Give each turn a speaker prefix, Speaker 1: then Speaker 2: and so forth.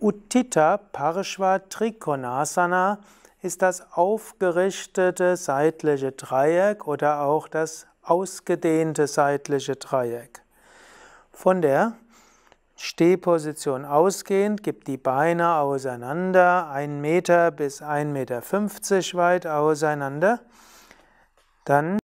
Speaker 1: Uttita Parshva Trikonasana ist das aufgerichtete seitliche Dreieck oder auch das ausgedehnte seitliche Dreieck. Von der Stehposition ausgehend gibt die Beine auseinander, 1 Meter bis 1,50 Meter weit auseinander. Dann